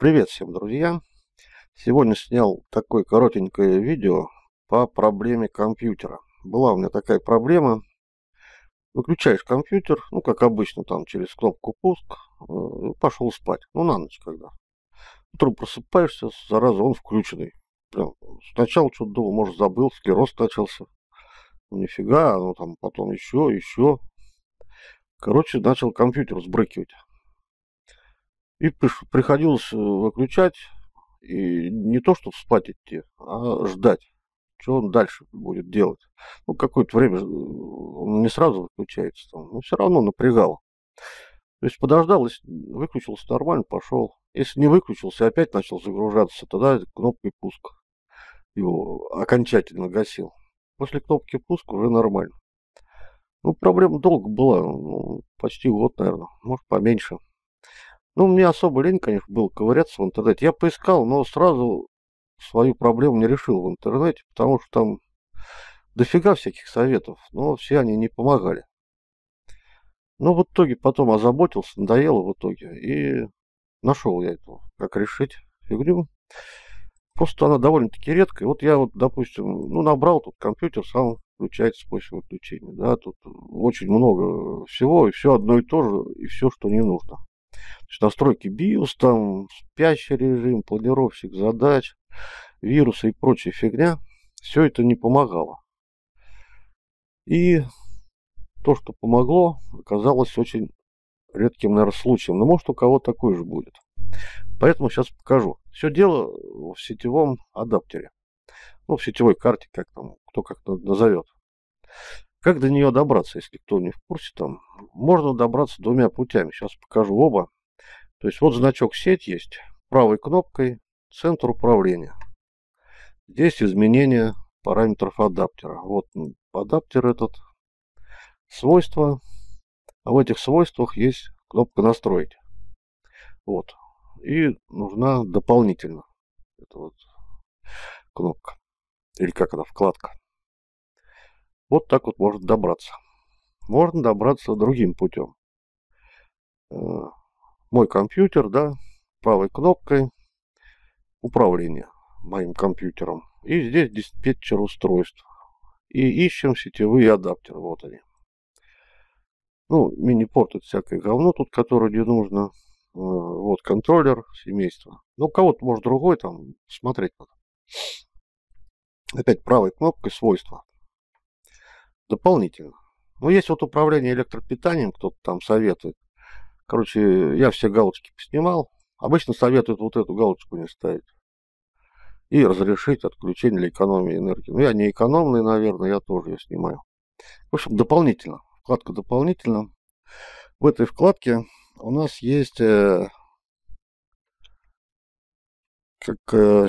Привет всем, друзья! Сегодня снял такое коротенькое видео по проблеме компьютера. Была у меня такая проблема. Выключаешь компьютер, ну, как обычно, там через кнопку пуск, э, пошел спать, ну, на ночь когда. Утром просыпаешься, зараза, он включенный. Прям сначала что-то думал, может, забыл, склероз начался. Ну, нифига, ну, там потом еще, еще. Короче, начал компьютер сбрыкивать. И приходилось э, выключать, и не то, чтобы спать идти, а ждать, что он дальше будет делать. Ну, какое-то время э, он не сразу выключается, там, но все равно напрягало. То есть подождал, выключился нормально, пошел. Если не выключился, опять начал загружаться, тогда кнопкой пуск его окончательно гасил. После кнопки пуск уже нормально. Ну, проблема долго была, ну, почти год, наверное, может, поменьше. Ну, мне особо лень, конечно, было ковыряться в интернете. Я поискал, но сразу свою проблему не решил в интернете, потому что там дофига всяких советов, но все они не помогали. Но ну, в итоге потом озаботился, надоело в итоге, и нашел я это, как решить фигню. Просто она довольно-таки редкая. Вот я вот, допустим, ну, набрал тут компьютер, сам включается после выключения. Да, тут очень много всего, и все одно и то же, и все, что не нужно настройки BIOS, там спящий режим, планировщик задач, вирусы и прочая фигня. Все это не помогало. И то, что помогло, оказалось очень редким, наверное, случаем. Но может у кого такой же будет. Поэтому сейчас покажу. Все дело в сетевом адаптере. Ну, в сетевой карте, как там, кто как назовет. Как до нее добраться, если кто не в курсе там? Можно добраться двумя путями. Сейчас покажу оба. То есть вот значок сеть есть. Правой кнопкой центр управления. Здесь изменение параметров адаптера. Вот адаптер этот. Свойства. А в этих свойствах есть кнопка настроить. Вот. И нужна дополнительно. эта вот кнопка. Или как она, вкладка. Вот так вот можно добраться. Можно добраться другим путем. Э, мой компьютер, да, правой кнопкой управление моим компьютером. И здесь диспетчер устройств. И ищем сетевые адаптеры. Вот они. Ну, мини-порт это всякое говно тут, которое не нужно. Э, вот контроллер семейства. Ну, кого-то, может, другой там смотреть Опять правой кнопкой свойства дополнительно. Ну, есть вот управление электропитанием, кто-то там советует. Короче, я все галочки поснимал. Обычно советуют вот эту галочку не ставить. И разрешить отключение или экономии энергии. Ну, я не экономный, наверное, я тоже ее снимаю. В общем, дополнительно. Вкладка дополнительно. В этой вкладке у нас есть, э, как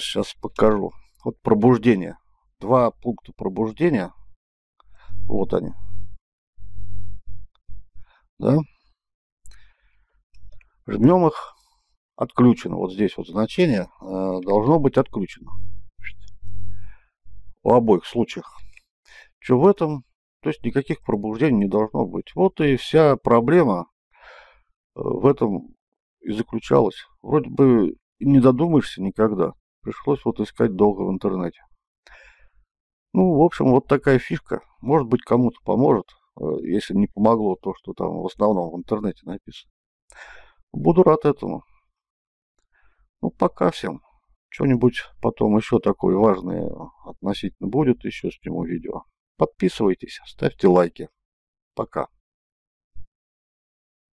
сейчас э, покажу, вот пробуждение. Два пункта пробуждения – вот они. Да? Жмем их. Отключено. Вот здесь вот значение э, должно быть отключено. У обоих случаях. Что в этом? То есть никаких пробуждений не должно быть. Вот и вся проблема э, в этом и заключалась. Вроде бы не додумаешься никогда. Пришлось вот искать долго в интернете. Ну, в общем, вот такая фишка. Может быть, кому-то поможет, э, если не помогло то, что там в основном в интернете написано. Буду рад этому. Ну, пока всем. Что-нибудь потом еще такое важное относительно будет еще сниму видео. Подписывайтесь, ставьте лайки. Пока.